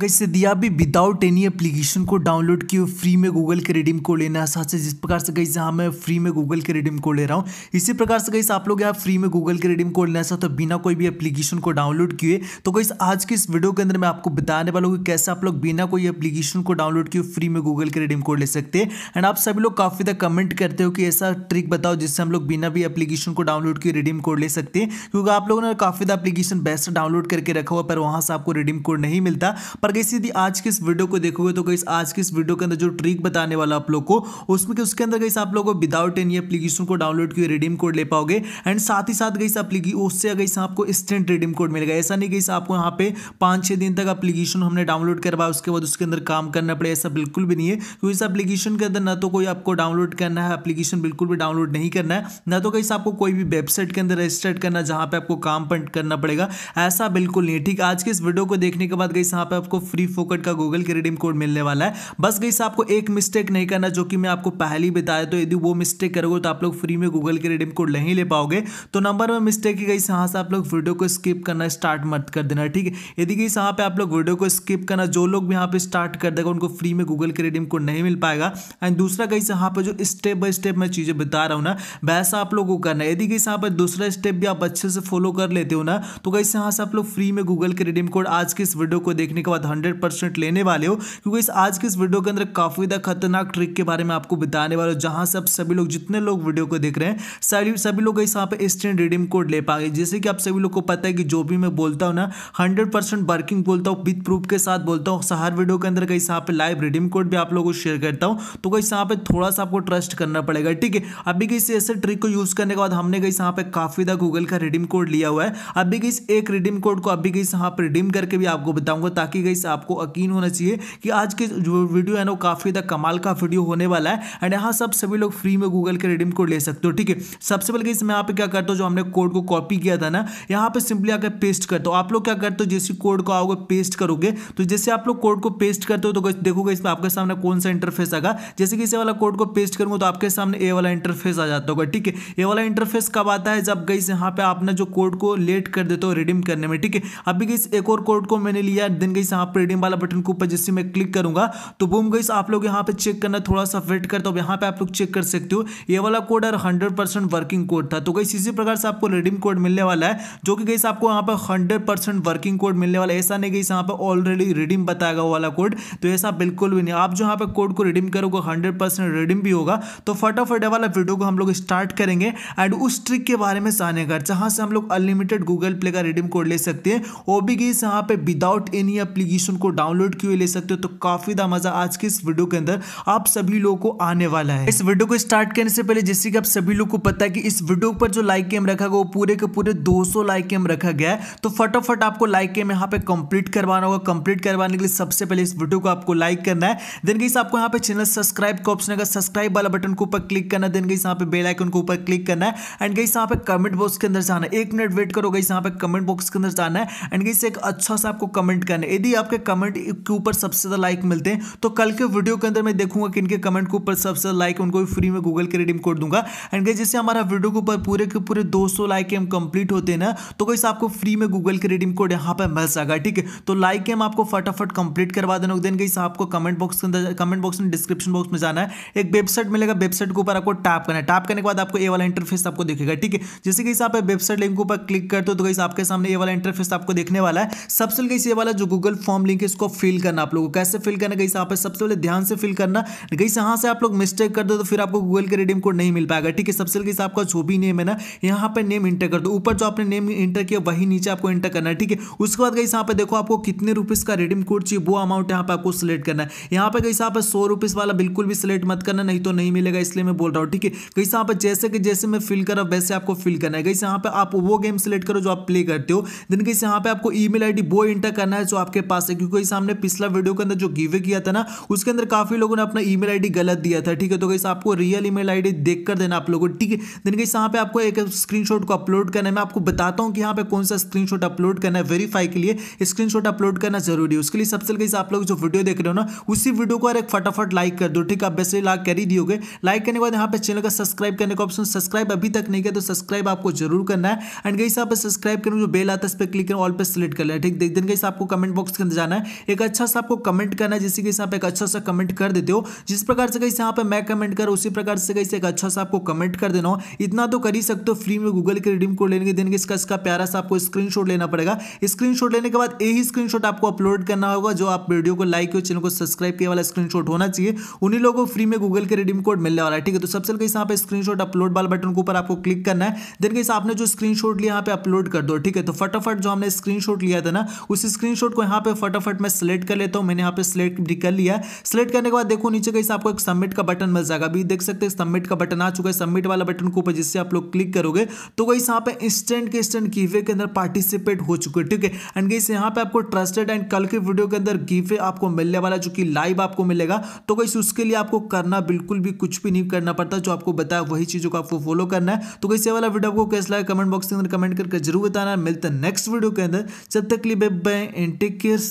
gas यदि आप भी विदाउट एनी एप्लीकेशन को डाउनलोड किए फ्री में गूगल के रिडीम कोड लेना है साथ से जिस प्रकार से गई हाँ मैं फ्री में गूगल के रिडीम कोड ले रहा हूँ इसी प्रकार से से आप लोग यहाँ फ्री में गूगल के रिडीम कोड लेना चाहते हो बिना कोई भी एप्लीकेशन को डाउनलोड किए तो कहीं आज के इस वीडियो के अंदर मैं आपको बताने वाला हूँ कि कैसे आप लोग बिना कोई एप्लीकेशन को डाउनलोड किए फ्री में गूगल के रिडीम कोड ले सकते हैं एंड आप सभी लोग काफ़ी ज्यादा कमेंट करते हो कि ऐसा ट्रिक बताओ जिससे हम लोग बिना भी एप्लीकेशन को डाउनलोड किए रिडीम कोड ले सकते हैं क्योंकि आप लोगों ने काफ़ी एप्लीकेशन बेस्ट डाउनलोड करके रखा हुआ पर वहाँ से आपको रिडीम कोड नहीं मिलता पर गई यदि आज की इस वीडियो को देखोगे तो गई आज की इस वीडियो के अंदर जो ट्रिक बताने वाला आप लोग को उसमें उसके अंदर गई आप लोग को विदाउट एनी एप्लीकेशन को डाउनलोड किए रिडीम कोड ले पाओगे एंड साथ ही साथ गई अपली उससे गई आपको इंस्टेंट रिडीम कोड मिलेगा ऐसा नहीं गई आपको यहाँ पे पाँच छः दिन तक अपलीकेशन हमने डाउनलोड करवाया उसके बाद उसके अंदर काम करना पड़े ऐसा बिल्कुल भी नहीं है क्योंकि इस अपलीकेशन के अंदर ना तो कोई आपको डाउनलोड करना है अपलीकेशन बिल्कुल भी डाउनलोड नहीं करना है ना तो कहीं आपको कोई भी वेबसाइट के अंदर रजिस्टर्ड करना जहाँ पे आपको काम करना पड़ेगा ऐसा बिल्कुल नहीं ठीक आज के इस वीडियो को देखने के बाद गई यहाँ पे आपको आपको फ्री फोकट का गूगल के रिडीम कोड मिलने वाला है बस गई आपको एक मिस्टेक नहीं करना जो कि मैं आपको पहले ही बताया तो यदि वो मिस्टेक करोगे तो आप लोग फ्री में गूगल के रिडीम कोड नहीं ले पाओगे तो नंबर वन मिस्टेक की गई यहाँ से आप लोग वीडियो को स्किप करना स्टार्ट मत कर देना ठीक है यदि गई यहाँ पे आप लोग वीडियो को स्किप करना जो लोग भी यहाँ पर स्टार्ट कर देगा उनको फ्री में गूगल के रिडीम कोड नहीं मिल पाएगा एंड दूसरा गई यहाँ पर जो स्टेप बाय स्टेप मैं चीज़ें बता रहा हूँ ना वैसा आप लोग को करना यदि गई यहाँ पर दूसरा स्टेप भी आप अच्छे से फॉलो कर लेते हो ना तो गई यहाँ से आप लोग फ्री में गूगल के रिडीम कोड आज के इस वीडियो को देखने के बाद साथ हंड्रेड परसेंट लेने वाले हो क्योंकि इस आज के इस वीडियो के अंदर काफ़ी ज़्यादा खतरनाक ट्रिक के बारे में आपको बताने वाले हो जहाँ से आप सभी लोग जितने लोग वीडियो को देख रहे हैं सभी सभी लोग इस यहाँ पे इंस्टेंट रिडीम कोड ले पाएंगे जैसे कि आप सभी लोग को पता है कि जो भी मैं बोलता हूँ ना हंड्रेड परसेंट वर्किंग बोलता हूँ विथ प्रूफ के साथ बोलता हूँ हर वीडियो के अंदर कहीं यहाँ पे लाइव रिडीम कोड भी आप लोगों को शेयर करता हूँ तो कहीं यहाँ पे थोड़ा सा आपको ट्रस्ट करना पड़ेगा ठीक है अभी कहीं ऐसे ट्रिक को यूज़ करने के बाद हमने कहीं यहाँ पे काफ़ी दा गूगल का रिडीम कोड लिया हुआ है अभी कहीं एक रिडीम कोड को अभी कहीं यहाँ पर रिडीम करके भी आपको बताऊंगा ताकि गाइस आपको यकीन होना चाहिए कि आज के जो वीडियो है ना काफ़ी ज़्यादा कमाल का वीडियो होने वाला है एंड यहाँ सब सभी लोग फ्री में गूगल के रिडीम कोड ले सकते हो ठीक है सबसे पहले गाइस मैं यहाँ पे क्या करता हूँ जो हमने कोड को कॉपी किया था ना यहाँ पे सिंपली आकर पेस्ट करता हूँ आप लोग क्या करते हो जैसे कोड को आओगे पेस्ट करोगे तो जैसे आप लोग कोड को पेस्ट करते हो तो देखोगे इसमें आपके सामने कौन सा इंटरफेस आगा जैसे कि इसे वाला कोड को पेस्ट करूंगा तो आपके सामने ए वाला इंटरफेस आ जाता होगा ठीक है ए वाला इंटरफेस कब आता है जब गई यहाँ पे आपने जो कोड को लेट कर देते हो रिडीम करने में ठीक है अभी गई एक और कोड को मैंने लिया दिन गई यहाँ पर रिडीम वाला बटन के ऊपर जिससे मैं क्लिक करूंगा तो बूम गई आप लोग यहाँ पे चेक करना थोड़ा सा वेट करता हूँ यहाँ पे आप लोग चेक कर सकते हो ये वाला कोड और हंड्रेड परसेंट वर्किंग कोड था तो गई इसी प्रकार से आपको रिडीम कोड मिलने वाला है जो कि गई आपको यहाँ पर हंड्रेड वर्किंग कोड मिलने वाला ऐसा नहीं गई यहाँ पर ऑलरेडी रिडीम बताएगा वाला कोड तो ऐसा बिल्कुल भी नहीं आप जो यहाँ पर कोड को रिडीम करोगे हंड्रेड रिडीम भी होगा तो फटाफट वाला वीडियो को हम लोग स्टार्ट करेंगे एंड उस ट्रिक के बारे में जाने जहां से हम लोग अनलिमिटेड गूगल प्ले का रिडीम कोड ले सकते हैं वो भी गई यहाँ पे विदाउट एनी अपली एप्लीकेशन को डाउनलोड क्यों ले सकते हो तो काफ़ी दा मज़ा आज के इस वीडियो के अंदर आप सभी लोगों को आने वाला है इस वीडियो को स्टार्ट करने से पहले जैसे कि आप सभी लोग को पता है कि इस वीडियो पर जो लाइक गेम रखा गया वो पूरे के पूरे 200 लाइक गेम रखा गया है तो फटोफट आपको लाइक गेम यहाँ पे कंप्लीट करवाना होगा कंप्लीट करवाने के लिए सबसे पहले इस वीडियो को आपको लाइक करना है देन गई आपको यहाँ पे चैनल सब्सक्राइब का ऑप्शन है सब्सक्राइब वाला बटन को ऊपर क्लिक करना देन गई यहाँ पे बेलाइकन को ऊपर क्लिक करना है एंड गई यहाँ पे कमेंट बॉक्स के अंदर जाना है एक मिनट वेट करो गई यहाँ पे कमेंट बॉक्स के अंदर जाना है एंड गई एक अच्छा सा आपको कमेंट करना है यदि आप आपके कमेंट के ऊपर सबसे ज़्यादा लाइक मिलते हैं तो कल के वीडियो के अंदर मैं देखूंगा कि इनके कमेंट के ऊपर सबसे ज़्यादा लाइक उनको भी फ्री में गूगल के रिडीम कोड दूंगा एंड गई जैसे हमारा वीडियो के ऊपर पूरे के पूरे 200 लाइक एम कंप्लीट होते हैं ना तो कैसे आपको फ्री में गूगल के रिडीम कोड यहाँ पर मिल सका ठीक है तो लाइक एम आपको फटाफट कंप्लीट करवा देना देन गई आपको कमेंट बॉक्स के अंदर कमेंट बॉक्स में डिस्क्रिप्शन बॉक्स में जाना है एक वेबसाइट मिलेगा वेबसाइट के ऊपर आपको टैप करना है टैप करने के बाद आपको ए वाला इंटरफेस आपको दिखेगा ठीक है जैसे कि आप वेबसाइट लिंक के ऊपर क्लिक करते हो तो गई आपके सामने ए वाला इंटरफेस आपको देखने वाला है सबसे गई ये वाला जो गूगल फॉर्म लिंक है इसको फिल करना आप लोगों को कैसे फिल करना कहीं से आप सबसे पहले ध्यान से फिल करना कहीं से यहाँ से आप लोग मिस्टेक कर दो तो फिर आपको गूगल के रिडीम कोड नहीं मिल पाएगा ठीक है सबसे पहले आपका जो भी नेम है ना यहाँ पर नेम इंटर कर दो ऊपर जो आपने नेम इंटर किया वही नीचे आपको इंटर करना है ठीक है उसके बाद गई यहाँ पर देखो आपको कितने रुपीज़ का रिडीम कोड चाहिए वो अमाउंट यहाँ पर आपको सिलेक्ट करना है यहाँ पर कहीं यहाँ पर सौ रुपीज़ वाला बिल्कुल भी सिलेक्ट मत करना नहीं तो नहीं मिलेगा इसलिए मैं बोल रहा हूँ ठीक है कहीं यहाँ पर जैसे कि जैसे मैं फिल करा वैसे आपको फिल करना है गई यहाँ पर आप वो गेम सिलेक्ट करो जो आप प्ले करते हो दिन गई यहाँ पर आपको ई मेल वो इंटर करना है जो आपके पास पास है क्योंकि हमने पिछला वीडियो के अंदर जो गिवे किया था ना उसके अंदर काफ़ी लोगों ने अपना ईमेल आईडी गलत दिया था ठीक है तो कैसे आपको रियल ईमेल आईडी देखकर देना आप लोगों को ठीक है देन कैसे यहाँ पे आपको एक स्क्रीनशॉट को अपलोड करना है मैं आपको बताता हूँ कि यहाँ पे कौन सा स्क्रीन अपलोड करना है वेरीफाई के लिए स्क्रीन अपलोड करना जरूरी है उसके लिए सबसे कैसे आप लोग जो वीडियो देख रहे हो ना उसी वीडियो को एक फटाफट लाइक कर दो ठीक है आप वैसे लाइक कर ही दिए लाइक करने के बाद यहाँ पे चैनल का सब्सक्राइब करने का ऑप्शन सब्सक्राइब अभी तक नहीं किया तो सब्सक्राइब आपको जरूर करना है एंड कैसे आप सब्सक्राइब करें जो बेल आता है उस पर क्लिक करें ऑल पर सिलेक्ट कर लेना ठीक देख दिन कैसे आपको कमेंट बॉक्स के के अंदर जाना है एक अच्छा सा आपको कमेंट करना है जिससे कि आप एक अच्छा सा कमेंट कर देते हो जिस प्रकार से कहीं यहाँ पर मैं कमेंट कर उसी प्रकार से कहीं एक अच्छा सा आपको कमेंट कर देना हो इतना तो कर ही सकते हो फ्री में गूगल के रिडीम कोड लेने के दिन इसका इसका प्यारा सा आपको स्क्रीन लेना पड़ेगा स्क्रीन लेने के बाद यही स्क्रीन आपको अपलोड करना होगा जो आप वीडियो को लाइक और चैनल को सब्सक्राइब किया वाला स्क्रीन होना चाहिए उन्हीं लोगों को फ्री में गूगल के रिडीम कोड मिलने वाला है ठीक है तो सबसे पहले यहाँ पे स्क्रीन अपलोड वाले बटन के ऊपर आपको क्लिक करना है देन कैसे आपने जो स्क्रीनशॉट लिया यहाँ पे अपलोड कर दो ठीक है तो फटाफट जो हमने स्क्रीनशॉट लिया था ना उस स्क्रीनशॉट को यहाँ पे हुए फटाफट मैं सिलेक्ट कर लेता हूँ मैंने यहाँ पे सिलेक्ट भी कर लिया सिलेक्ट करने के बाद देखो नीचे कहीं आपको एक सबमिट का बटन मिल जाएगा अभी देख सकते हैं सबमिट का बटन आ चुका है सबमिट वाला बटन के ऊपर जिससे आप लोग क्लिक करोगे तो कहीं यहाँ पे इंस्टेंट के इंस्टेंट गिवे के अंदर पार्टिसिपेट हो चुके हैं ठीक है एंड कहीं यहाँ पे आपको ट्रस्टेड एंड कल के वीडियो के अंदर गिवे आपको मिलने वाला जो कि लाइव आपको मिलेगा तो कहीं उसके लिए आपको करना बिल्कुल भी कुछ भी नहीं करना पड़ता जो आपको बताया वही चीज़ों को आपको फॉलो करना है तो कैसे वाला वीडियो आपको कैसे लगा कमेंट बॉक्स के अंदर कमेंट करके जरूर बताना मिलता है नेक्स्ट वीडियो के अंदर जब तक लिए बाय एंड टेक केयर